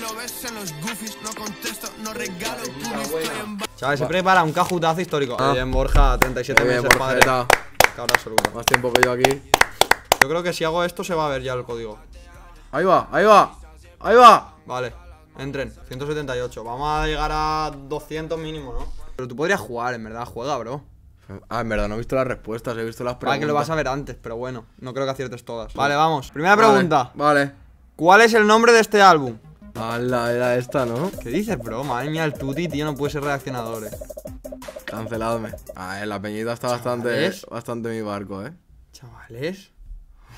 lo ves en los goofies, no contesto, no regalo Chavales, se prepara un cajutazo histórico. Ah. Eh, en Bien, Borja, 37 meses, padre. Cabra absoluta. Más tiempo que yo aquí. Yo creo que si hago esto se va a ver ya el código. Ahí va, ahí va, ahí va. Vale, entren, 178. Vamos a llegar a 200 mínimo, ¿no? Pero tú podrías jugar, en verdad, juega, bro. Ah, en verdad, no he visto las respuestas, he visto las preguntas. Vale, que lo vas a ver antes, pero bueno, no creo que aciertes todas. Vale, vamos. Primera pregunta. vale. ¿Cuál es el nombre de este álbum? Mala era esta, ¿no? ¿Qué dices, bro? Madre mía, el Tuti, tío, no puede ser reaccionador, eh. Canceladme. Ah, ver, la peñita está bastante bastante mi barco, eh. Chavales.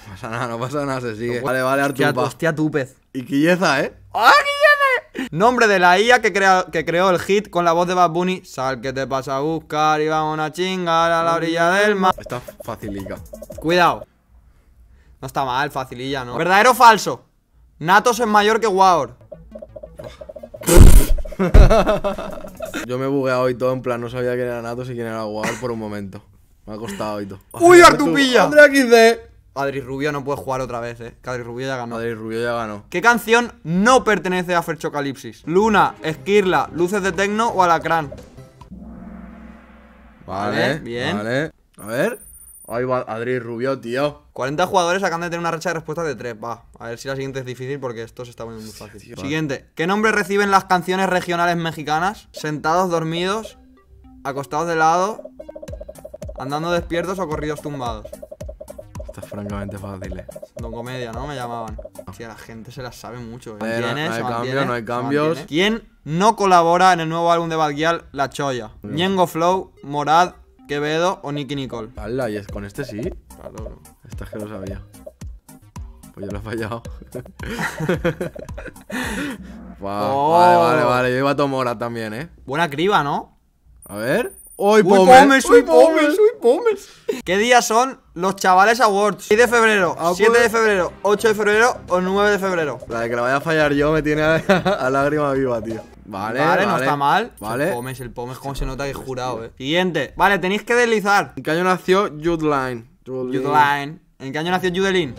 No pasa nada, no pasa nada, se sigue. vale, vale, Artupa. Hostia, tupez Y Quilleza, eh. ¡Ah, Quilleza! Nombre de la IA que, que creó el hit con la voz de Bad Bunny. Sal que te pasa a buscar y vamos a chingar a la orilla del mar. Está facilica. Cuidado. No está mal, facililla, ¿no? ¿Verdadero o falso? Natos es mayor que Waor. Yo me he bugueado y todo en plan, no sabía quién era Nato y quién era jugador por un momento. Me ha costado y todo. ¡Uy, Artupilla! ¡Andrea 15! Adri Rubio no puede jugar otra vez, eh. Que Adri Rubio ya ganó. Adri Rubio ya ganó. ¿Qué canción no pertenece a Ferchocalipsis? Luna, Esquirla, Luces de Tecno o Alacrán. Vale, bien. Vale. A ver. ¡Ay, va Adri Rubio, tío. 40 jugadores acaban de tener una racha de respuestas de 3. Va, a ver si la siguiente es difícil porque esto se está poniendo muy fácil. siguiente. ¿Qué nombre reciben las canciones regionales mexicanas? Sentados, dormidos, acostados de lado, andando despiertos o corridos tumbados. Esto es francamente fácil, eh. Don Comedia, ¿no? Me llamaban. la gente se las sabe mucho. Eh. no hay cambios, no hay cambios. ¿Quién no colabora en el nuevo álbum de Badguial, La Choya? Ñengo Flow, Morad, Quevedo o Nicky Nicole. Hala, ¿y es con este sí? Claro. Esta es que lo sabía. Pues yo lo he fallado. Oh. Vale, vale, vale. Yo iba a Tomora también, ¿eh? Buena criba, ¿no? A ver. ¡Uy, Pomes. ¡Uy, pomes! ¡Uy, pomes! ¿Qué días son los Chavales Awards? 6 de febrero, 7 ah, pues. de febrero, 8 de febrero o 9 de febrero. La de que la vaya a fallar yo me tiene a, a lágrima viva, tío. Vale, no está mal. Vale. El Pomes, el Pomes, cómo se nota que jurado, eh. Siguiente. Vale, tenéis que deslizar. ¿En qué año nació Judeline Judeline ¿En qué año nació Judeline?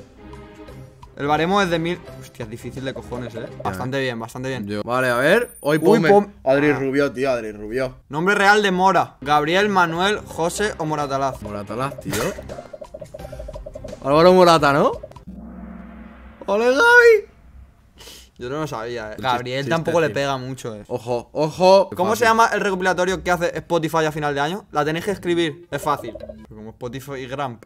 El baremo es de mil. Hostia, es difícil de cojones, eh. Bastante bien, bastante bien. Vale, a ver. Hoy Adri ah. Rubio, tío, Adri Rubio. Nombre real de Mora: Gabriel, Manuel, José o Moratalaz. Moratalaz, tío. Álvaro Morata, ¿no? ¡Ole, Gaby! Yo no lo sabía, eh. Gabriel tampoco le pega mucho, eh. Ojo, ojo. ¿Cómo se llama el recopilatorio que hace Spotify a final de año? La tenéis que escribir, es fácil. Como Spotify y Gramp.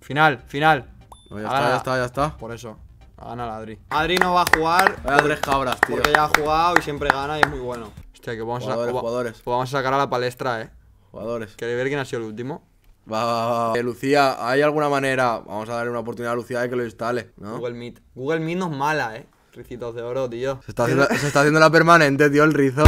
Final, final. ya está, ya está, ya está. Por eso. Gana la Adri. Adri no va a jugar. va a tres cabras, tío. Porque ya ha jugado y siempre gana y es muy bueno. Hostia, que vamos a. Pues sacar a la palestra, eh. Jugadores. ¿Queréis ver quién ha sido el último? Va, va, va. Eh, Lucía, ¿hay alguna manera? Vamos a darle una oportunidad a Lucía de que lo instale, ¿no? Google Meet. Google Meet no es mala, ¿eh? Ricitos de oro, tío. Se está haciendo, la permanente, tío, el rizo.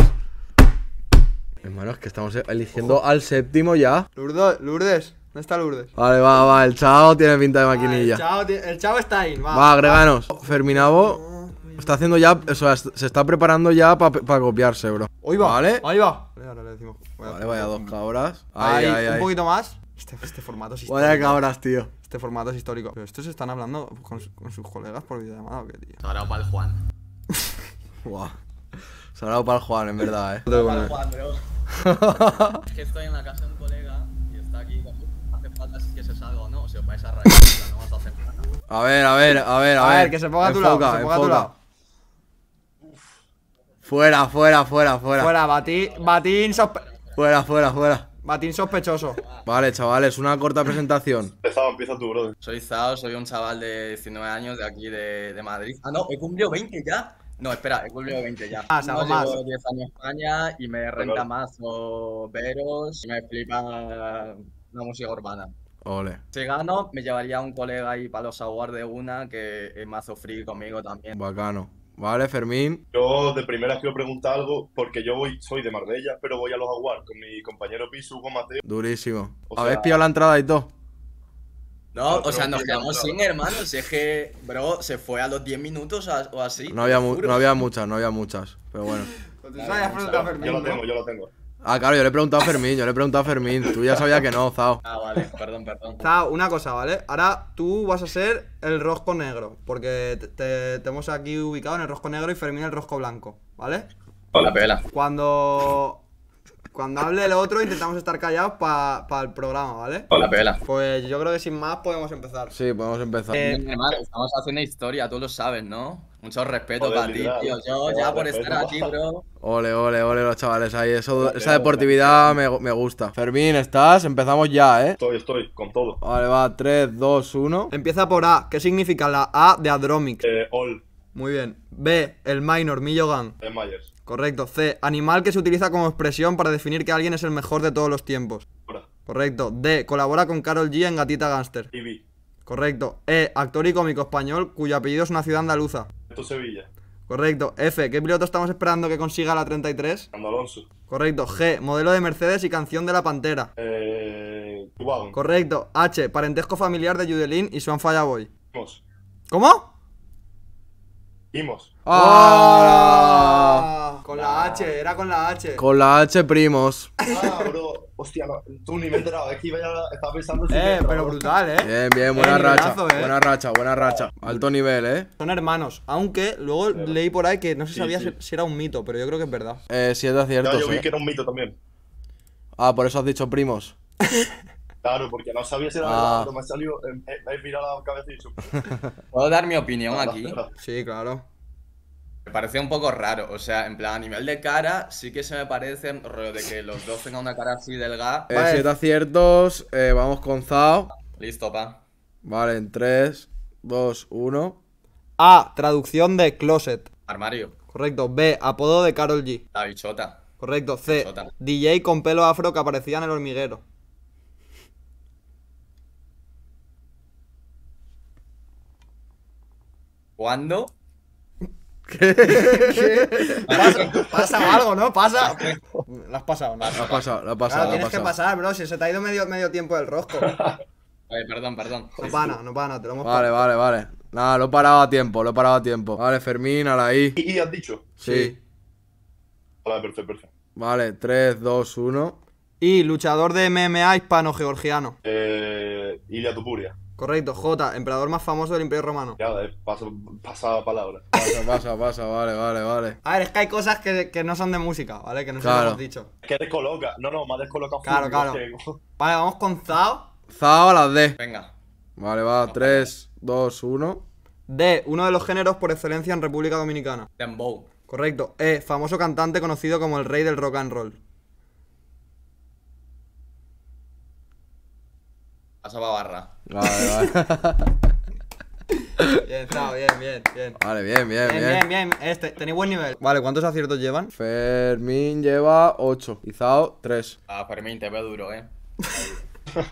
Hermano, es que estamos eligiendo al séptimo ya. Lourdes, Lourdes. ¿Dónde está Lourdes? Vale, va, va. El chavo tiene pinta de maquinilla. el, chavo, está ahí. Va, va agreganos. Ferminavo. está haciendo ya. O sea, se está preparando ya para copiarse, bro. Ahí va. Vale. Ahí va. Ahí va. Vale, vaya dos cabras. Ahí, ahí, ahí, un poquito más. Este, este, formato es histórico. cabras, tío. Este formato es histórico. Pero estos están hablando con, sus colegas por videollamada o qué, tío. Sarao para el Juan. Guau. Sarao para el Juan, en verdad, eh. Para el Juan, es que estoy en la casa de un colega y está aquí. Hace falta si se salga o no. Si os vais a rayar, no vas a hacer nada. A ver, a ver, a ver, a, ver. que se ponga a tu lado. Que Fuera, fuera, fuera, fuera. Fuera, batín, batín, Fuera, fuera, fuera. Matín sospechoso. Vale, chavales, una corta presentación. empieza tu bro. Soy Zao, soy un chaval de 19 años de aquí de, Madrid. Ah, no, he cumplido 20 ya. No, espera, he cumplido 20 ya. Ah, no más. Llevo 10 años en España y me renta más o veros y me flipa la música urbana. Ole. Si gano, me llevaría un colega ahí para los aguardes de una que es mazo free conmigo también. Bacano. Vale, Fermín. Yo de primera quiero preguntar algo, porque yo voy, soy de Marbella, pero voy a los Aguar con mi compañero Piso Hugo Mateo. Durísimo. ¿Habéis pillado la entrada y todo? No, o sea, nos quedamos sin hermanos. es que, bro, se fue a los 10 minutos o así. No había, no había muchas, no había muchas, pero bueno. Pues yo lo tengo, yo lo tengo. Ah, claro, yo le he preguntado a Fermín, yo le he preguntado a Fermín. Tú ya sabías que no, Zao. Ah, vale, perdón, perdón. Zao, una cosa, ¿vale? Ahora tú vas a ser el rosco negro, porque te, hemos aquí ubicado en el rosco negro y Fermín el rosco blanco, ¿vale? Hola, pela. Cuando. Cuando hable el otro, intentamos estar callados para el programa, ¿vale? Hola, pela. Pues yo creo que sin más podemos empezar. Sí, podemos empezar. Eh, estamos haciendo historia, tú lo sabes, ¿no? Mucho respeto para ti, tío. Yo ya por estar aquí, bro. Ole, ole, ole, los chavales ahí. Eso, esa deportividad me, gusta. Fermín, ¿estás? Empezamos ya, ¿eh? Estoy, estoy, con todo. Vale, va, 3, 2, 1. Empieza por A. ¿Qué significa la A de Adromic? Eh, all. Muy bien. B, el minor, Millogan. El eh, Myers. Correcto. C, animal que se utiliza como expresión para definir que alguien es el mejor de todos los tiempos. Correcto. D, colabora con Carol G en Gatita Gangster. Correcto. E, actor y cómico español cuyo apellido es una ciudad andaluza. Sevilla. Correcto. F, ¿qué piloto estamos esperando que consiga la 33? Fernando Correcto. G, modelo de Mercedes y canción de la Pantera. Eh, Correcto. H, parentesco familiar de Judelín y Swan Fallaboy. Imos. ¿Cómo? Imos. Ah, con la H, era con la H. Con la H, primos. Ah, bro. Hostia, no, tú ni me he enterado. Es que iba estaba pensando. eh, pero brutal, eh. Bien, bien, buena eh, racha. Eh. Buena racha, buena racha. Alto nivel, eh. Son hermanos. Aunque luego leí por ahí que no se sabía Si, era un mito, pero yo creo que es verdad. Eh, si es de cierto. yo vi que era un mito también. Ah, por eso has dicho primos. Claro, porque no sabía si era Ah. verdad, me ha salido, em, me he mirado la cabeza y dicho, ¿Puedo dar mi opinión aquí? Sí, claro. Me parecía un poco raro, o sea, en plan, a nivel de cara, sí que se me parece rollo de que los dos tengan una cara así delgada. Eh, siete aciertos, eh, vamos con Zao. Listo, pa. Vale, en 3, 2, 1. A. Traducción de closet. Armario. Correcto. B. Apodo de Carol G. La bichota. Correcto. C. DJ con pelo afro que aparecía en el hormiguero. ¿Cuándo? ¿Qué? Pasa, algo, ¿no? Pasa. ¿Lo has pasado, ¿no? Lo has pasado, lo has pasado. Claro, tienes que pasar, bro. Si se te ha ido medio, medio tiempo el rosco. Vale, perdón, perdón. No pana, no pana, te lo hemos Vale, vale, vale. Nada, lo he parado a tiempo, lo he parado a tiempo. Vale, Fermín, la ¿Y, y has dicho? Sí. Vale, perfecto, perfecto. Vale, 3, 2, 1. Y luchador de MMA hispano-georgiano. Eh. Ilia Tupuria. Correcto, J, emperador más famoso del Imperio Romano. Ya, a eh, paso, palabra. Pasa, pasa, pasa, vale, vale, vale. A ver, es que hay cosas que, que no son de música, ¿vale? Que no se lo hemos dicho. Que descoloca. No, no, más descoloca. Claro, claro. Vale, vamos con Zao. Zao a las D. Venga. Vale, va, 3, 2, 1. D, uno de los géneros por excelencia en República Dominicana. Dembow. Correcto. E, famoso cantante conocido como el rey del rock and roll. a Barra. Vale, vale. Bien, Zao, bien, bien, bien. Vale, bien, bien, bien. Bien, bien, bien. Este, tenéis buen nivel. Vale, ¿cuántos aciertos llevan? Fermín lleva 8 y 3. Ah, Fermín, te veo duro, eh.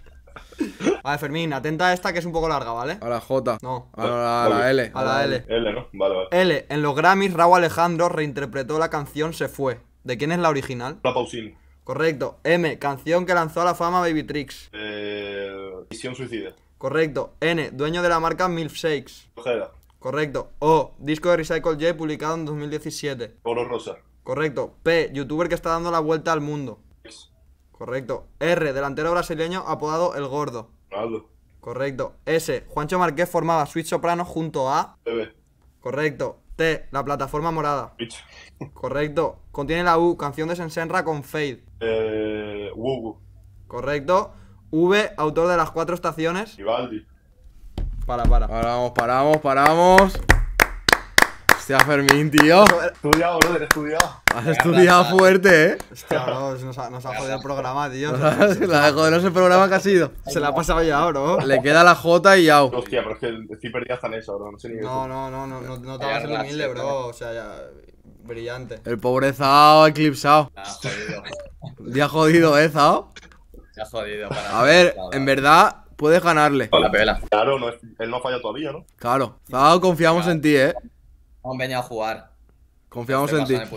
Vale, Fermín, atenta a esta que es un poco larga, ¿vale? A la J. No. A la, L. A la L. L, ¿no? Vale, vale. L. En los Grammys, Raúl Alejandro reinterpretó la canción Se fue. ¿De quién es la original? La pausil Correcto. M, canción que lanzó a la fama Baby Tricks. Eh, visión suicida. Correcto. N, dueño de la marca Milfshakes. Ojeda. Correcto. O, disco de Recycle J publicado en 2017. Color Rosa. Correcto. P, youtuber que está dando la vuelta al mundo. Correcto. R, delantero brasileño apodado El Gordo. Correcto. S, Juancho Marqués formaba Switch Soprano junto a... TV. Correcto. T, la plataforma morada. Correcto. Contiene la U, canción de Sensenra con Fade. Eh, Correcto. V, autor de las cuatro estaciones. Ivaldi Para, para. Paramos, paramos, paramos. Hostia, Fermín, tío. Estudiado, brother, estudiado. Has estudiado fuerte, eh. Hostia, bro, nos ha, ha jodido el programa, tío. la de joder ese programa que ha sido. Se la ha pasado ya, bro. Le queda la J y ya. Hostia, pero es que estoy perdido hasta en eso, bro. No sé ni No, no, no, no, no, no te vas a ser humilde, bro. O sea, ya. Brillante. El pobre Zao eclipsado. Ya jodido, ¿eh, Zao? Ya jodido. Para a ver, en verdad, puedes ganarle. Con la pela. Claro, él no ha fallado todavía, ¿no? Claro. Zao, confiamos en ti, ¿eh. Hemos venido a jugar. Confiamos este en ti.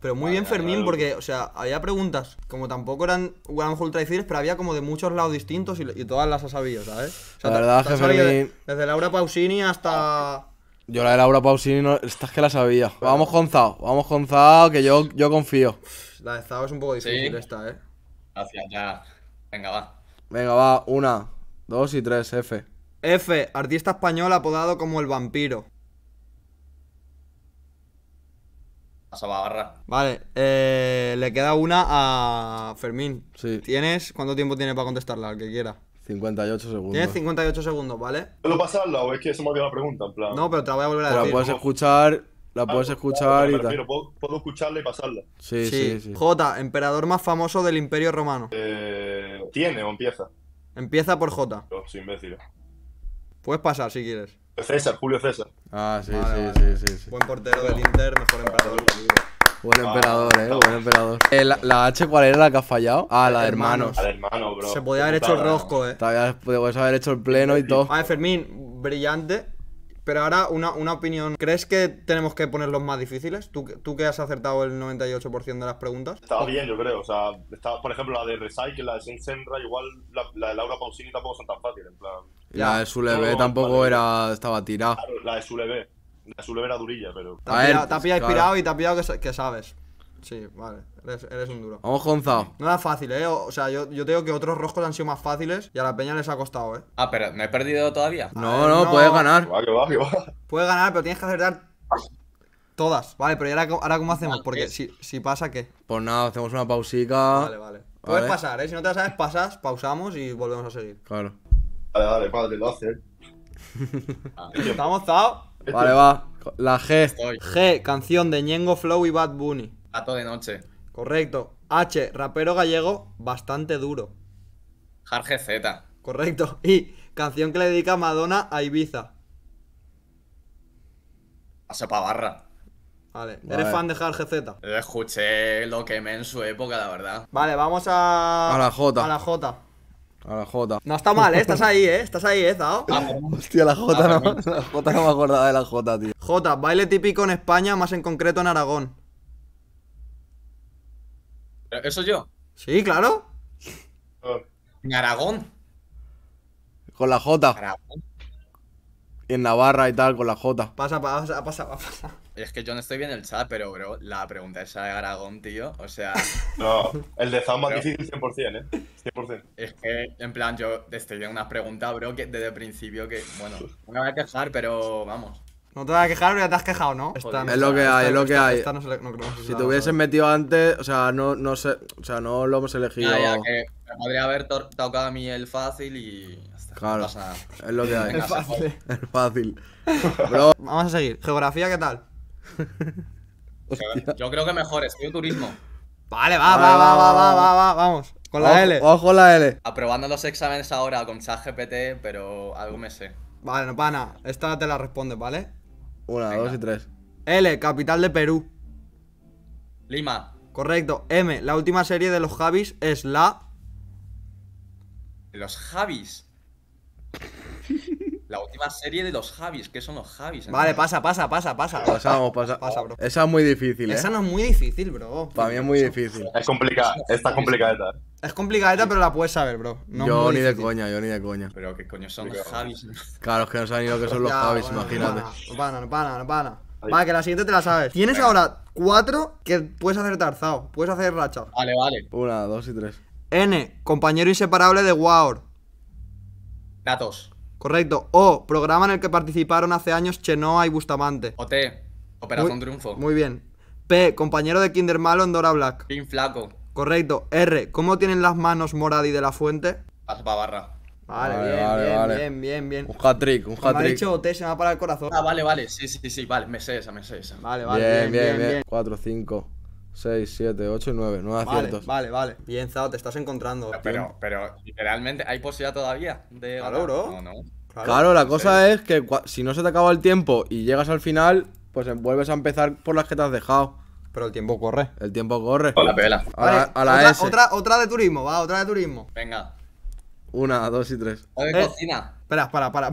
Pero muy bien Fermín, porque, o sea, había preguntas, como tampoco eran One Hole pero había como de muchos lados distintos y, todas las has sabido, ¿sabes? O sea, la verdad Fermín... Desde Laura Pausini hasta... Yo la de Laura Pausini, esta es que la sabía. Vamos con Zao, vamos con Zao, que yo, yo confío. La de Zao es un poco difícil esta, eh. Gracias, ya. Venga, va. Venga, va, una, dos y tres, F. F, artista español apodado como el vampiro. Barra. Vale, eh, le queda una a Fermín. ¿Tienes cuánto tiempo tiene para contestarla? Al que quiera. 58 segundos. Tienes 58 segundos, ¿vale? ¿Puedo pasarla o es que eso me olvidado la pregunta? En plan... No, pero te la voy a volver a decir. La puedes escuchar, la puedes escuchar y tal. Puedo, escucharla y pasarla. Sí, sí, sí, J, emperador más famoso del Imperio Romano. Eh, ¿Tiene o empieza? Empieza por J. No, soy imbécil. Puedes pasar si quieres. César, Julio César. Ah, sí, sí, sí, sí, Buen portero del Inter, mejor emperador Buen emperador, eh, buen emperador. Eh, la, H cuál era la que ha fallado? Ah, la de hermanos. La de bro. Se podía haber hecho el rosco, eh. Podías haber hecho el pleno y todo. A ver, Fermín, brillante. Pero ahora una, una, opinión. ¿Crees que tenemos que poner los más difíciles? ¿Tú, tú que has acertado el 98% de las preguntas. Estaba bien, yo creo. O sea, estaba, por ejemplo, la de Recycle, la de Saint Senra, igual la, de Laura Pausini tampoco son tan fáciles. En plan, la de Sulebe tampoco era, estaba tirada. la de Sulebe. La Zuleb era durilla, pero. Te ha pillado, inspirado y te ha pillado que, sabes. Sí, vale. Eres, un duro. Vamos con Zao. No era fácil, eh. O, sea, yo, yo, tengo que otros roscos han sido más fáciles y a la peña les ha costado, eh. Ah, pero ¿me he perdido todavía? Ah, no, no, puedes ganar. Va, que va, que va. Puedes ganar, pero tienes que acertar todas. Vale, pero ¿y ahora, ahora cómo hacemos? Ah, Porque si, si pasa, ¿qué? Pues nada, hacemos una pausica. Vale, vale. Puedes pasar, ¿eh? Si no te la sabes, pasas, pausamos y volvemos a seguir. Claro. Vale, vale, padre, lo haces. Estamos, Zao. Este vale, va. La G. G, canción de Ñengo Flow y Bad Bunny. Gato de noche. Correcto. H, rapero gallego, bastante duro. Jarge Z. Correcto. Y, canción que le dedica Madonna a Ibiza. A Barra. Vale. vale. ¿Eres fan de Jarge Z? Escuché lo que me en su época, la verdad. Vale, vamos a. A la J. A la J. A la J. No está mal, ¿eh? Estás ahí, ¿eh? Estás ahí, ¿eh, Zao? Ah, Hostia, la J, no, la J no me acordaba de la J, tío. J, baile típico en España, más en concreto en Aragón. ¿Eso yo? Sí, claro. En Aragón. Con la J. en Navarra y tal, con la J. Pasa, pasa, pasa, pasa. Es que yo no estoy bien el chat, pero bro, la pregunta esa de Aragón, tío, o sea... No, el de Zamba es difícil 100%, ¿eh? 100%. Es que, en plan, yo te estoy viendo unas preguntas, bro, que desde el principio que, bueno, me voy a quejar, pero vamos. No te vas a quejar, pero ya te has quejado, ¿no? es lo que hay, es lo que hay. si te hubiesen metido antes, o sea, no, no sé, o sea, no lo hemos elegido. que me podría haber tocado a mí el fácil y. Hasta, claro, es lo que hay. el fácil. El fácil. Bro. Vamos a seguir. Geografía, ¿qué tal? Yo creo que mejor, en turismo. Vale, va, va, va, va, va, vamos. Con la L. Ojo la L. Aprobando los exámenes ahora con GPT pero algo me sé. Vale, no pana, esta te la responde, ¿vale? Una, dos y tres. L, capital de Perú. Lima. Correcto. M, la última serie de los Javis es la. ¿Los Javis? La última serie de los Javis, ¿qué son los Javis? Vale, pasa, pasa, pasa, pasa. Pasamos, pasa. bro. Esa es muy difícil, ¿eh? Esa no es muy difícil, bro. Para mí es muy difícil. Es complicada, está complicada. Es complicadeta, pero la puedes saber, bro. yo ni de coña, yo ni de coña. Pero qué coño son los Javis. Claro, es que no saben ni lo que son los Javis, imagínate. No pana, no pana, no pana. Vale, que la siguiente te la sabes. Tienes ahora cuatro que puedes hacer tarzado, puedes hacer racha. Vale, vale. Una, dos y tres. N, compañero inseparable de Waor. Gatos Correcto. O programa en el que participaron hace años Chenoa y Bustamante. O T, Operación Triunfo. Muy bien. P. Compañero de Kinder Malo en Dora Black. Pin Flaco. Correcto. R. ¿Cómo tienen las manos Moradi de la Fuente? Paso para Vale, bien, bien, bien, bien, bien, Un hat-trick, un pues hat-trick. Me ha dicho OT, se me ha parado el corazón. Ah, vale, vale, sí, sí, sí, vale, me sé esa, me sé esa. Vale, vale, bien, bien, bien. 4, 5. 6, 7, 8 y 9. 9 vale, aciertos. Vale, vale. Bien, Zao, te estás encontrando. pero, pero, literalmente, ¿hay posibilidad todavía de. Claro, No, Claro, la cosa es que si no se te acaba el tiempo y llegas al final, pues em, vuelves a empezar por las que te has dejado. Pero el tiempo corre. El tiempo corre. pela. A la, a la S. Otra, otra, de turismo, va, otra de turismo. Venga. Una, dos y tres. O de eh, cocina. Espera, para, para.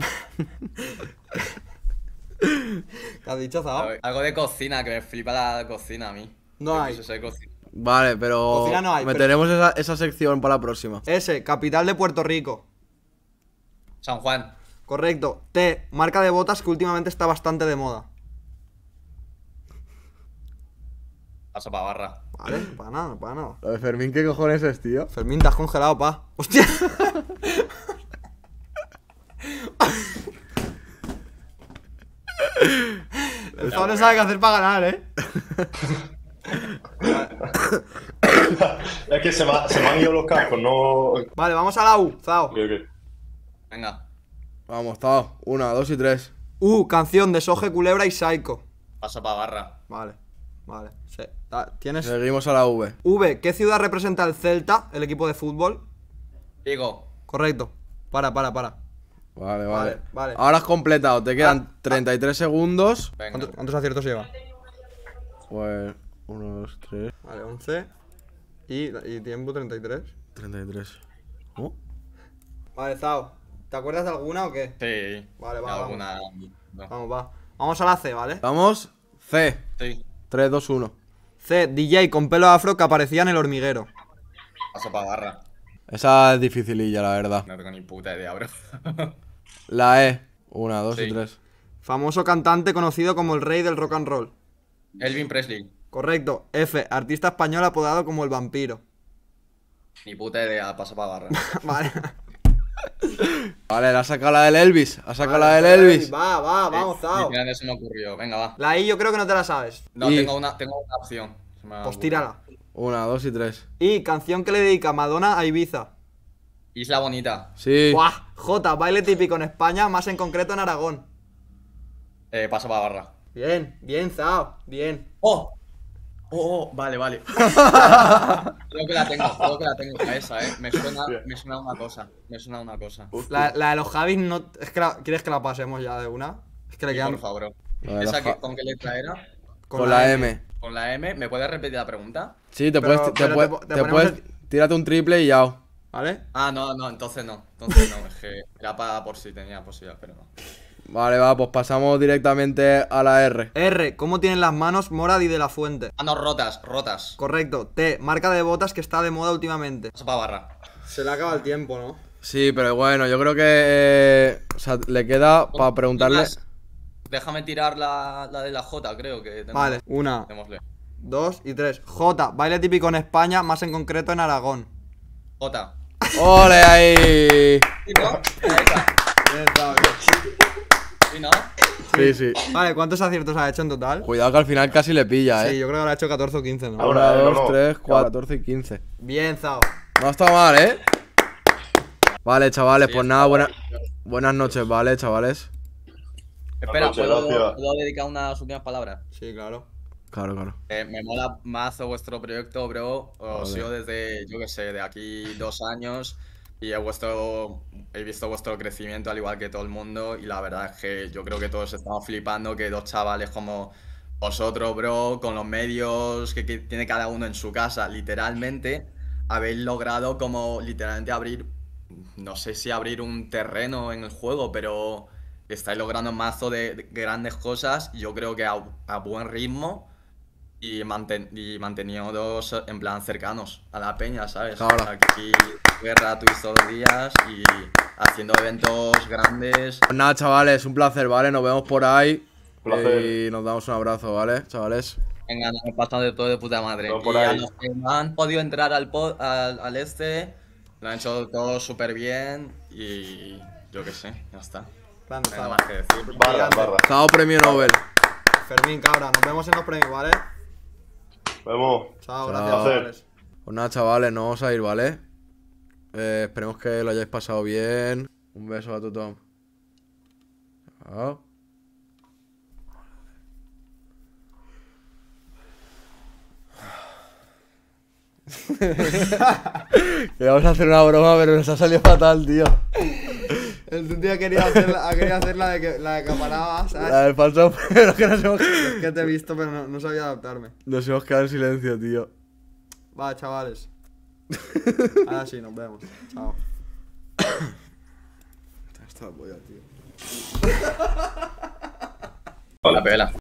¿Qué has dicho, Zao? Algo de cocina, que me flipa la cocina a mí. No hay. vale, pero. Cocina no hay. Meteremos esa, esa sección para la próxima. S, capital de Puerto Rico. San Juan. Correcto. T, marca de botas que últimamente está bastante de moda. Pasa para barra. Vale, para nada, para nada. Lo de Fermín, ¿qué cojones es, tío? Fermín, te has congelado, pa. ¡Hostia! El no, no sabe qué hacer para ganar, ¿eh? es que se, me, han ido los cascos, no. Vale, vamos a la U, Zao. Venga. Vamos, Zao. Una, dos y tres. Uh, canción de Soje, Culebra y Psycho. Pasa para barra. Vale, vale. Seguimos a la V. V, ¿qué ciudad representa el Celta, el equipo de fútbol? digo Correcto. Para, para, para. Vale, vale. Ahora has completado, te quedan 33 ah. segundos. ¿Cuántos aciertos lleva? Pues 1, 2, 3. Vale, 11. Y, y tiempo 33. 33. ¿Oh? Vale, Zao. ¿Te acuerdas de alguna o qué? Sí. Vale, va, vamos. Vamos, va. Vamos a la C, ¿vale? Vamos. C. Sí. 3, 2, 1. C. DJ con pelo afro que aparecía en el hormiguero. Paso para barra. Esa es dificililla, la verdad. No tengo ni puta idea, bro. la E. 1, 2 y 3. Famoso cantante conocido como el rey del rock and roll. Elvin Presley. Correcto. F. Artista español apodado como el vampiro. Ni puta idea, paso para barra. vale. Vale, la ha sacado la del Elvis. Ha sacado la del Elvis. Va, va, vamos, Zao. me ocurrió. Venga, va. La I yo creo que no te la sabes. No, tengo, una, opción. Pues tírala. Una, dos y tres. Y canción que le dedica Madonna a Ibiza. Isla Bonita. Sí. J, baile típico en España, más en concreto en Aragón. Eh, paso para barra. Bien, bien, Zao. Bien. Oh, Oh, vale, vale. creo que la tengo, creo que la tengo esa, eh. Me suena, me suena una cosa. Me suena una cosa. La, de los Javis no. Es que la, ¿Quieres que la pasemos ya de una? Es que le quedan. Por favor. ¿Esa que, con qué letra era? Con, la M. Con la M. ¿Me puedes repetir la pregunta? Sí, te puedes. Te, puedes, Tírate un triple y ya. ¿Vale? Ah, no, no, entonces no. Entonces no. Es que era para por si tenía posibilidad, pero no. Vale, va, pues pasamos directamente a la R. R, ¿cómo tienen las manos morad y de la Fuente? Manos rotas, rotas. Correcto. T, marca de botas que está de moda últimamente. barra. Se le acaba el tiempo, ¿no? Sí, pero bueno, yo creo que. Eh, o sea, le queda para preguntarle. Déjame tirar la, de la J, creo que. Vale, una. Dos y tres. J, baile típico en España, más en concreto en Aragón. J. ¡Ole ahí! Ahí está. ¿Sí, Sí, Vale, ¿cuántos aciertos ha hecho en total? Cuidado que al final casi le pilla, eh. Sí, yo creo que ha hecho 14 o 15, ¿no? 1, 2, 3, 14 y 15. Bien, Zao. No está mal, eh. Vale, chavales, pues nada, buenas noches, ¿vale, chavales? Espera, ¿puedo, dedicar unas últimas palabras? Sí, claro. Claro, claro. me mola mazo vuestro proyecto, bro. Os sigo desde, yo qué sé, de aquí dos años y he, vuestro, he visto vuestro crecimiento al igual que todo el mundo y la verdad es que yo creo que todos estamos flipando que dos chavales como vosotros, bro, con los medios que, tiene cada uno en su casa, literalmente habéis logrado como literalmente abrir, no sé si abrir un terreno en el juego, pero estáis logrando un mazo de, grandes cosas, yo creo que a buen ritmo y, manten, y en plan cercanos a la peña, ¿sabes? Ahora. Aquí guerra y todos los días y haciendo eventos grandes. Pues nada, chavales, un placer, ¿vale? Nos vemos por ahí. Placer. Y nos damos un abrazo, ¿vale, chavales? Venga, nos pasado de todo de puta madre. por y ahí. a los que han podido entrar al, al, este, lo han hecho todo súper bien y yo qué sé, ya está. Nada más que decir. Barra, Estado premio Nobel. Fermín, cabra, nos vemos en los premios, ¿vale? Vemos. Chao, gracias. Pues nada, chavales, nos vamos a ir, ¿vale? Eh, esperemos que lo hayáis pasado bien. Un beso a tu Tom. Chao. vamos a hacer una broma, pero nos ha salido fatal, tío. El tío quería querido hacer, hacer la de que la de camarada, ¿sabes? La del falso, pero que nos hemos... Es que te he visto, pero no, sabía adaptarme. Nos hemos quedado en silencio, tío. Va, chavales. Ahora sí, nos vemos. Chao. Esta polla, tío. Hola, pela.